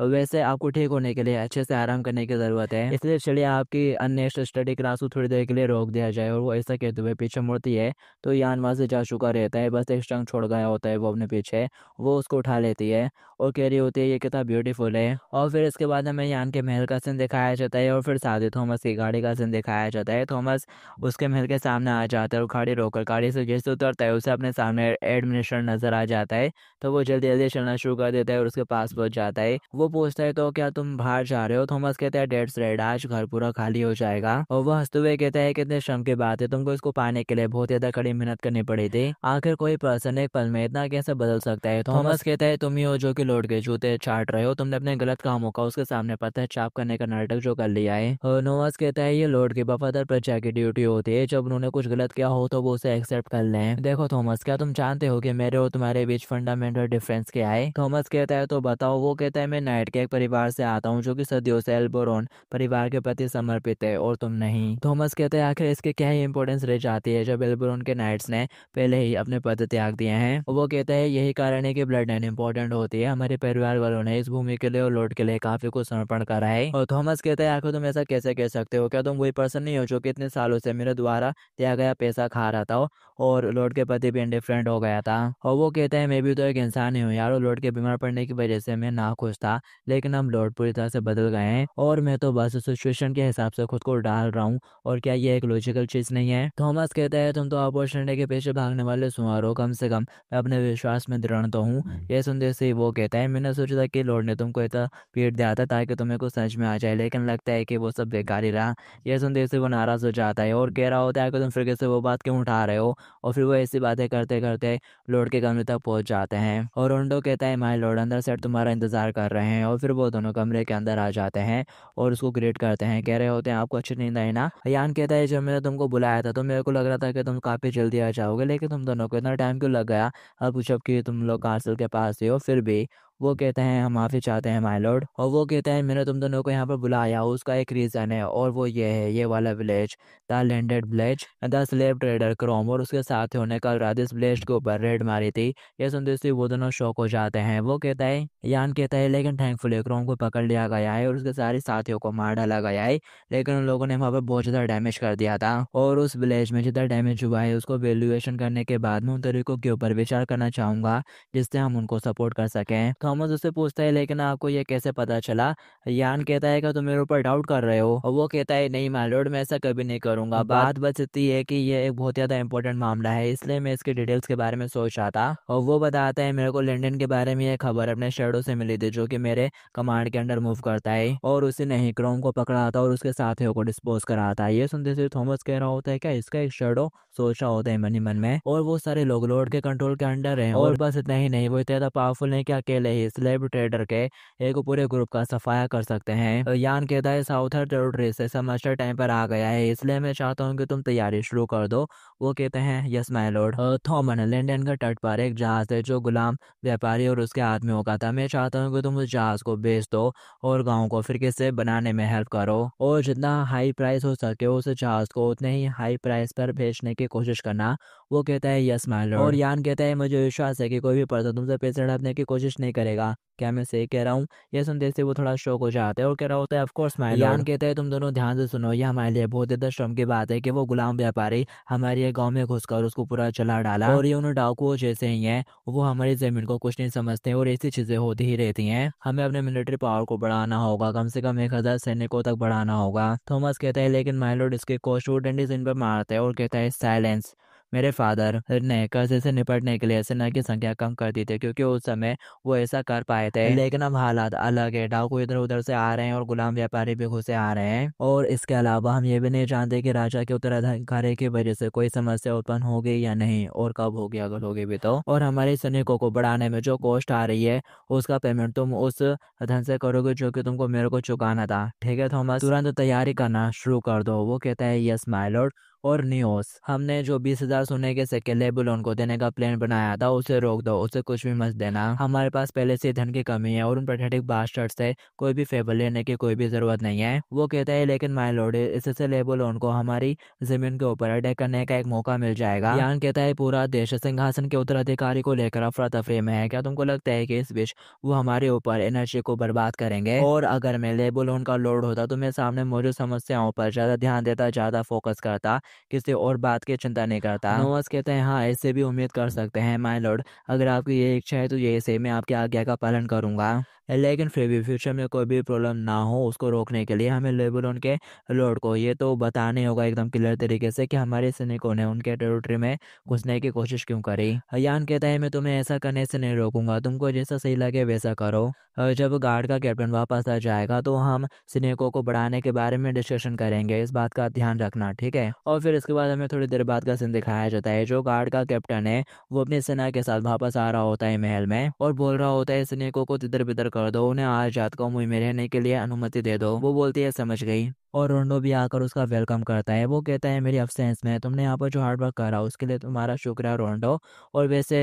वैसे आपको ठीक होने के लिए अच्छे से आराम करने की ज़रूरत है इसलिए चलिए आपकी अन्य स्टडी क्लास को थोड़ी देर के लिए रोक दिया जाए और वो ऐसा कहते हुए पीछे मुड़ती है तो यान वहाँ से जा चुका रहता है बस एक स्टंग छोड़ गया होता है वो अपने पीछे वो उसको उठा लेती है और कह रही होती है ये कितना ब्यूटीफुल है और फिर इसके बाद हमें यान के महल का सीन दिखाया जाता है और फिर शादी थॉमस की गाड़ी का सीन दिखाया जाता है थॉमस उसके महल के सामने आ जाता है और गाड़ी रोककर गाड़ी से जैसे उतरता है उसे अपने सामने एडमिनिस्ट्रेटर नजर आ जाता है तो वो जल्दी जल्दी चलना शुरू कर देता है और उसके पास पहुँच जाता है वो वो पूछता है तो क्या तुम बाहर जा रहे हो थॉमस कहता है डेट्स रेड आज घर पूरा खाली हो जाएगा और वो हंसते हुए कहता है कितने श्रम की बात है तुमको इसको पाने के लिए बहुत ज्यादा कड़ी मेहनत करनी पड़ी थी आखिर कोई पर्सन एक पल में इतना कैसे बदल सकता है थॉमस कहता है तुम ही हो जो की लौट के जूते छाट रहे हो तुमने अपने गलत कामों का उसके सामने पत्थर चाप करने का नाटक जो कर लिया है और नोवस कहता है ये लोड के बफादर प्रजा की ड्यूटी होती है जब उन्होंने कुछ गलत किया हो तो वो उसे एक्सेप्ट कर लें देखो थॉमस क्या तुम जानते हो कि मेरे और तुम्हारे बीच फंडामेंटल डिफरेंस क्या है थॉमस कहता है तो बताओ वो कहता है मैं नाइट के एक परिवार से आता हूँ जो कि सदियों से एल्बोरोन परिवार के प्रति समर्पित है और तुम नहीं थॉमस कहते हैं आखिर इसके क्या इंपोर्टेंस रह जाती है जब एल्बोरोन के नाइट्स ने पहले ही अपने पद त्याग दिए हैं वो कहते हैं यही कारण है कि ब्लड लाइन इंपॉर्टेंट होती है हमारे परिवार वालों ने इस भूमि के लिए और लोड के लिए काफी कुछ समर्पण करा है और थॉमस कहते हैं आखिर तुम ऐसा कैसे कह सकते हो क्या तुम वही पर्सन नहीं हो जो कि इतने सालों से मेरे द्वारा दिया गया पैसा खा रहा था और लॉर्ड के पति भी इंडिफरेंट हो गया था और वो कहते हैं मैं भी तो एक इंसान ही हूँ यार और लॉर्ड के बीमार पड़ने की वजह से मैं ना खुश था लेकिन हम लॉर्ड पूरी तरह से बदल गए हैं और मैं तो बस सिचुएशन के हिसाब से खुद को डाल रहा हूँ और क्या ये एक लॉजिकल चीज़ नहीं है थॉमस कहता है तुम तो अपॉर्चुनिटी के पीछे भागने वाले सुमार हो कम से कम मैं अपने विश्वास में दृढ़ तो हूँ हम्म। यह सुनते से वो कहता है मैंने सोचा था कि लॉर्ड ने तुमको इतना पीट दिया था ताकि तुम्हें कुछ समझ में आ जाए लेकिन लगता है कि वो सब बेकार ही रहा यह सुनते से वो नाराज़ हो जाता है और कह रहा होता है कि तुम फिर कैसे वो बात क्यों उठा रहे हो और फिर वो ऐसी बातें करते करते लॉर्ड के कमरे तक पहुँच जाते हैं और रोंडो कहता है माई लॉर्ड अंदर से तुम्हारा इंतजार कर रहे हैं हैं और फिर वो दोनों कमरे के अंदर आ जाते हैं और उसको ग्रेट करते हैं कह रहे होते हैं आपको अच्छी नींद आई ना अयान कहता है जब मैंने तुमको बुलाया था तो मेरे को लग रहा था कि तुम काफ़ी जल्दी आ जाओगे लेकिन तुम दोनों को इतना टाइम क्यों लग गया पूछ पूछो कि तुम लोग कार्सल के पास ही हो फिर भी वो कहते हैं हम माफ़ी चाहते हैं माई लॉर्ड और वो कहते हैं मैंने तुम दोनों को यहाँ पर बुलाया उसका एक रीज़न है और वो ये है ये वाला village the landed village the slave trader क्रोम और उसके साथ होने रात राधिस विलेज के ऊपर रेड मारी थी यह सुनते हुए वो दोनों शौक हो जाते हैं वो कहता है यान कहता है लेकिन थैंकफुली क्रोम को पकड़ लिया गया है और उसके सारे साथियों को मार डाला गया है लेकिन उन लोगों ने वहाँ पर बहुत ज़्यादा डैमेज कर दिया था और उस विलेज में जितना डैमेज हुआ है उसको वैल्यूएशन करने के बाद में उन तरीकों के ऊपर विचार करना चाहूँगा जिससे हम उनको सपोर्ट कर सकें थॉमस तो उससे पूछता है लेकिन आपको ये कैसे पता चला यान कहता है कि तुम मेरे ऊपर डाउट कर रहे हो और वो कहता है नहीं मालूड मैं ऐसा कभी नहीं करूंगा बात बस इतनी है कि ये एक बहुत ज़्यादा इंपॉर्टेंट मामला है इसलिए मैं इसके डिटेल्स के बारे में सोच रहा था और वो बताता है मेरे को लंडन के बारे में यह खबर अपने शेडो से मिली थी जो की मेरे कमांड के अंडर मूव करता है और उसे नहीं क्रोम को पकड़ा था और उसके साथियों को डिस्पोज करा था ये सुनते हुए थॉमस कह रहा होता है क्या इसका एक शेडो सोच रहा होता है मन ही मन में और वो सारे लोग लोड के कंट्रोल के अंडर है और बस इतना ही नहीं वो इतना पावरफुल है कि अकेले ही स्लेब ट्रेडर के एक पूरे ग्रुप का सफाया कर सकते हैं यान कहता है साउथ टेरिटरी से सेमेस्टर टाइम पर आ गया है इसलिए मैं चाहता हूँ कि तुम तैयारी शुरू कर दो वो कहते हैं यस माई लॉर्ड थॉमन लंडन के तट पर एक जहाज है जो गुलाम व्यापारी और उसके हाथ में होगा था मैं चाहता हूँ कि तुम उस जहाज को बेच दो और गाँव को फिर किसे बनाने में हेल्प करो और जितना हाई प्राइस हो सके उस जहाज को उतने ही हाई प्राइस पर बेचने की कोशिश करना वो कहता है यस माय लॉर्ड और यान कहता है मुझे विश्वास है कि कोई भी पर्सन तुमसे पैसे हड़पने की कोशिश नहीं करेगा क्या मैं सही कह रहा हूँ यह सुनते से वो थोड़ा शौक हो जाता है और कह रहा होता है ऑफकोर्स माय यान कहता है तुम दोनों ध्यान से सुनो यह हमारे लिए बहुत ज्यादा श्रम की बात है कि वो गुलाम व्यापारी हमारे गाँव में घुसकर उसको पूरा चला डाला और ये उन्हें डाकुओं जैसे ही है वो हमारी जमीन को कुछ नहीं समझते और ऐसी चीजें होती ही रहती है हमें अपने मिलिट्री पावर को बढ़ाना होगा कम से कम एक हजार सैनिकों तक बढ़ाना होगा थॉमस कहता है लेकिन माइलोड इसके को स्टूडेंट इन पर मारता है और कहता है साइलेंस मेरे फादर ने कर्जे से निपटने के लिए सेना की संख्या कम कर दी थी क्योंकि उस समय वो ऐसा कर पाए थे लेकिन अब हालात अलग है डाकू इधर उधर से आ रहे हैं और गुलाम व्यापारी भी घुसे आ रहे हैं और इसके अलावा हम ये भी नहीं जानते कि राजा के उत्तराधिकारी की वजह से कोई समस्या उत्पन्न हो गई या नहीं और कब होगी अगर होगी भी तो और हमारे सैनिकों को बढ़ाने में जो कॉस्ट आ रही है उसका पेमेंट तुम उस धन से करोगे जो कि तुमको मेरे को चुकाना था ठीक है तो हम तुरंत तैयारी करना शुरू कर दो वो कहता है यस माई लॉर्ड और न्यूज हमने जो बीस हजार सोने के सिक्के लेबुल को देने का प्लान बनाया था उसे रोक दो उसे कुछ भी मत देना हमारे पास पहले से धन की कमी है और उन पैथेटिक बास्टर्ड से कोई भी फेवर लेने की कोई भी जरूरत नहीं है वो कहता है लेकिन माई लॉर्ड इससे लेबुल को हमारी जमीन के ऊपर अटैक करने का एक मौका मिल जाएगा यान कहता है पूरा देश सिंहासन के उत्तराधिकारी को लेकर अफरा तफरी में है क्या तुमको लगता है की इस बीच वो हमारे ऊपर एनर्जी को बर्बाद करेंगे और अगर मैं लेबुल का लोड होता तो मैं सामने मौजूद समस्याओं पर ज्यादा ध्यान देता ज्यादा फोकस करता किसी और बात की चिंता नहीं करता हाँ। नोवस कहते हैं हाँ ऐसे भी उम्मीद कर सकते हैं माई लॉर्ड अगर आपकी ये इच्छा है तो ये से मैं आपकी आज्ञा का पालन करूंगा लेकिन फिर भी फ्यूचर में कोई भी प्रॉब्लम ना हो उसको रोकने के लिए हमें लेबुलॉन के लोड को ये तो बताने होगा एकदम क्लियर तरीके से कि हमारे सैनिकों ने उनके टेरिटरी में घुसने की कोशिश क्यों करी यान कहता है मैं तुम्हें ऐसा करने से नहीं रोकूंगा तुमको जैसा सही लगे वैसा करो जब गार्ड का कैप्टन वापस आ जाएगा तो हम सैनिकों को बढ़ाने के बारे में डिस्कशन करेंगे इस बात का ध्यान रखना ठीक है और फिर इसके बाद हमें थोड़ी देर बाद का सीन दिखाया जाता है जो गार्ड का कैप्टन है वो अपनी सेना के साथ वापस आ रहा होता है महल में और बोल रहा होता है सैनिकों को तितर बिधर कर दो उन्हें आज रात को मुई में रहने के लिए अनुमति दे दो वो बोलती है समझ गई और रोनडो भी आकर उसका वेलकम करता है वो कहता है मेरी अफसेंस में तुमने यहाँ पर जो हार्डवर्क करा उसके लिए तुम्हारा शुक्रिया रोनडो और वैसे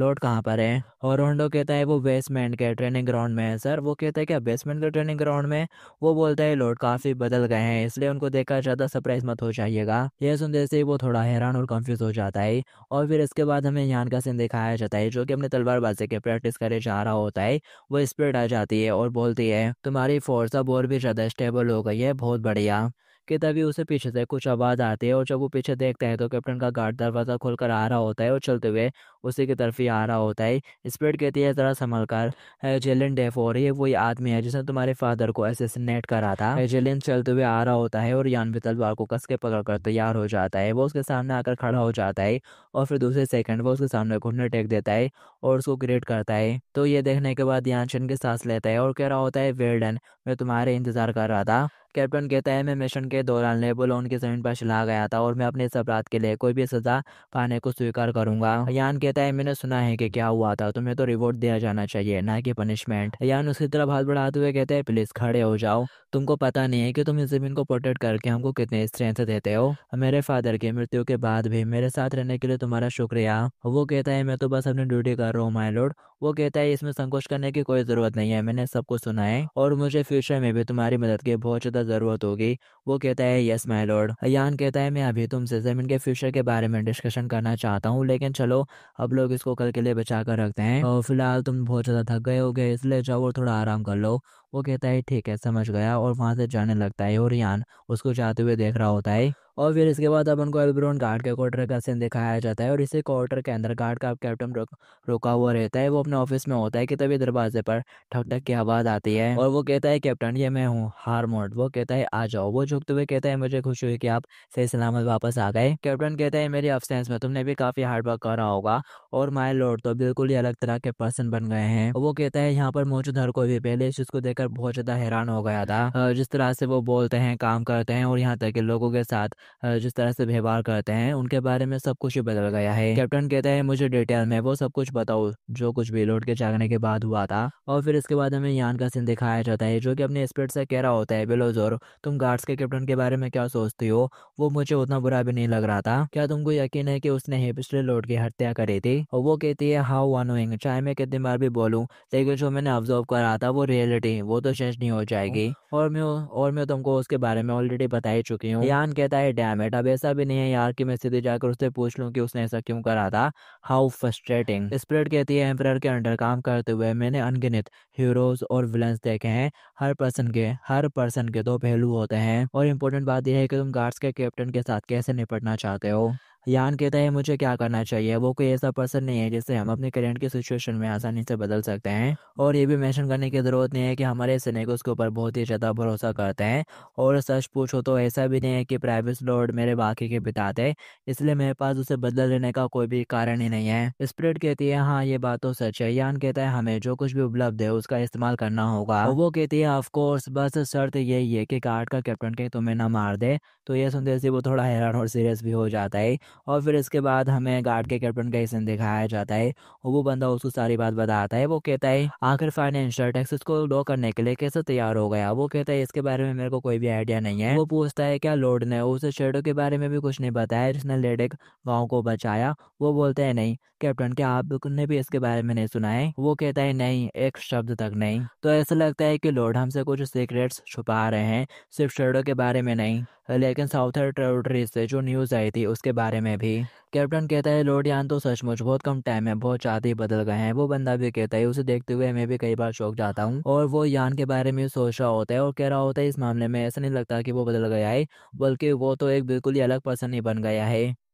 लोड कहाँ पर है और रोनडो कहता है वो बेसमेंट के ट्रेनिंग ग्राउंड में है सर वो कहता है क्या बेसमेंट के ट्रेनिंग ग्राउंड में वो बोलता है लोड काफ़ी बदल गए हैं इसलिए उनको देखकर ज़्यादा सरप्राइज मत हो जाइएगा यह सुनते से वो थोड़ा हैरान और कन्फ्यूज हो जाता है और फिर इसके बाद हमें यहाँ का सीन दिखाया जाता है जो कि अपने तलवारबाजी के प्रैक्टिस करे जा रहा होता है वो स्पीड आ जाती है और बोलती है तुम्हारी फोर्स अब और भी ज़्यादा स्टेबल हो गई है बहुत बहुत बढ़िया कि तभी उसे पीछे से कुछ आवाज़ आती है और जब वो पीछे देखते हैं तो कैप्टन का गार्ड दरवाज़ा खोलकर आ रहा होता है और चलते हुए उसी की तरफ ही आ रहा होता है स्पीड कहती है ज़रा संभल कर जेलिन डेफ और ये वही आदमी है जिसने तुम्हारे फादर को एसेसिनेट करा था जेलिन चलते हुए आ रहा होता है और यान भी तलवार को कस के पकड़ कर तैयार हो जाता है वो उसके सामने आकर खड़ा हो जाता है और फिर दूसरे सेकेंड वो उसके सामने घुटने टेक देता है और उसको ग्रेट करता है तो ये देखने के बाद यान चंद के सांस लेता है और कह रहा होता है वेल्डन मैं तुम्हारे इंतजार कर रहा था कैप्टन कहता है मैं मिशन के दौरान लेबल उनकी जमीन पर चला गया था और मैं अपने इस अपराध के लिए कोई भी सजा पाने को स्वीकार करूंगा यान कहता है मैंने सुना है कि क्या हुआ था तुम्हें तो रिवॉर्ड दिया जाना चाहिए ना कि पनिशमेंट यान उसकी तरफ हाथ बढ़ाते हुए कहते हैं प्लीज खड़े हो जाओ तुमको पता नहीं है कि तुम इस ज़मीन को प्रोटेक्ट करके हमको कितने स्ट्रेंथ देते हो मेरे फादर के मृत्यु के बाद भी मेरे साथ रहने के लिए तुम्हारा शुक्रिया वो कहता है मैं तो बस अपनी ड्यूटी कर रहा हूँ माई लोड वो कहता है इसमें संकोच करने की कोई ज़रूरत नहीं है मैंने सबको सुना है और मुझे फ्यूचर में भी तुम्हारी मदद की बहुत ज़्यादा ज़रूरत होगी वो कहता है यस माई लॉर्ड अयान कहता है मैं अभी तुमसे जमीन के फ्यूचर के बारे में डिस्कशन करना चाहता हूँ लेकिन चलो अब लोग इसको कल के लिए बचा कर रखते हैं और फिलहाल तुम बहुत ज़्यादा थक गए हो गए इसलिए जाओ और थोड़ा आराम कर लो वो कहता है ठीक है समझ गया और वहां से जाने लगता है और यान उसको जाते हुए देख रहा होता है और फिर इसके बाद अपन को एल्ब्रोन गार्ड के क्वार्टर का सीन दिखाया जाता है और इसी क्वार्टर के अंदर गार्ड का कैप्टन रुक, रुका हुआ रहता है वो अपने ऑफिस में होता है कि तभी दरवाजे पर ठक ठक की आवाज़ आती है और वो कहता है कैप्टन ये मैं हूँ हारमोड वो कहता है आ जाओ वो झुकते हुए कहता है मुझे खुशी हुई कि आप सही सलामत वापस आ गए कैप्टन कहता है मेरी अफसेंस में तुमने भी काफ़ी हार्ड वर्क करा होगा और माई लॉर्ड तो बिल्कुल ही अलग तरह के पर्सन बन गए हैं वो कहता है यहाँ पर मौजूद हर कोई भी पहले इस चीज़ को देखकर बहुत ज़्यादा हैरान हो गया था जिस तरह से वो बोलते हैं काम करते हैं और यहाँ तक के लोगों के साथ जिस तरह से व्यवहार करते हैं उनके बारे में सब कुछ बदल गया है कैप्टन कहता है मुझे डिटेल में वो सब कुछ बताओ जो कुछ भी लौट के जागने के बाद हुआ था और फिर इसके बाद हमें यान का सीन दिखाया जाता है जो कि अपने स्पीड से कह रहा होता है बिलोजोर तुम गार्ड्स के कैप्टन के बारे में क्या सोचती हो वो मुझे उतना बुरा भी नहीं लग रहा था क्या तुमको यकीन है कि उसने ही पिछले लौट की हत्या करी थी और वो कहती है हाउ वन चाहे मैं कितनी बार भी बोलूँ लेकिन जो मैंने ऑब्जर्व करा था वो रियलिटी वो तो चेंज नहीं हो जाएगी और मैं और मैं तुमको उसके बारे में ऑलरेडी बता ही चुकी हूँ यान कहता है डैम इट अब ऐसा भी नहीं है यार कि मैं सीधे जाकर उससे पूछ लूँ कि उसने ऐसा क्यों करा था हाउ फ्रस्ट्रेटिंग स्प्रिट कहती है एम्पर के अंडर काम करते हुए मैंने अनगिनत हीरोज और विलन्स देखे हैं हर पर्सन के हर पर्सन के दो पहलू होते हैं और इम्पोर्टेंट बात यह है कि तुम गार्ड्स के कैप्टन के साथ कैसे निपटना चाहते हो यान कहता है मुझे क्या करना चाहिए वो कोई ऐसा पर्सन नहीं है जिससे हम अपने करेंट की सिचुएशन में आसानी से बदल सकते हैं और ये भी मेंशन करने की ज़रूरत नहीं है कि हमारे सैनिक उसके ऊपर बहुत ही ज़्यादा भरोसा करते हैं और सच पूछो तो ऐसा भी नहीं है कि प्राइवेट लॉर्ड मेरे बाकी के पिता थे इसलिए मेरे पास उसे बदला लेने का कोई भी कारण ही नहीं है स्प्रिट कहती है हाँ ये बात तो सच है यान कहता है हमें जो कुछ भी उपलब्ध है उसका इस्तेमाल करना होगा वो कहती है ऑफकोर्स बस शर्त यही है कि कार्ड का कैप्टन के तुम्हें ना मार दे तो यह सुनते वो थोड़ा हैरान और सीरियस भी हो जाता है और फिर इसके बाद हमें गार्ड के कैप्टन का सीन दिखाया जाता है और वो बंदा उसको सारी बात बताता है वो कहता है आखिर फाइनेंशियल टैक्स को लो करने के लिए कैसे तैयार हो गया वो कहता है इसके बारे में मेरे को कोई भी आइडिया नहीं है वो पूछता है क्या लॉर्ड ने उसे शेडो के बारे में भी कुछ नहीं बताया जिसने लेडे गाँव को बचाया वो बोलते हैं नहीं कैप्टन क्या आपने भी इसके बारे में नहीं सुना है वो कहता है नहीं एक शब्द तक नहीं तो ऐसा लगता है कि लॉर्ड हमसे कुछ सीक्रेट्स छुपा रहे हैं सिर्फ शेडो के बारे में नहीं लेकिन साउथर्न टेरिटरीज से जो न्यूज़ आई थी उसके बारे में भी कैप्टन कहता है लॉर्ड यान तो सचमुच बहुत कम टाइम है बहुत ज़्यादा ही बदल गए हैं वो बंदा भी कहता है उसे देखते हुए मैं भी कई बार शौक जाता हूँ और वो यान के बारे में सोच रहा होता है और कह रहा होता है इस मामले में ऐसा नहीं लगता कि वो बदल गया है बल्कि वो तो एक बिल्कुल ही अलग पर्सन ही बन गया है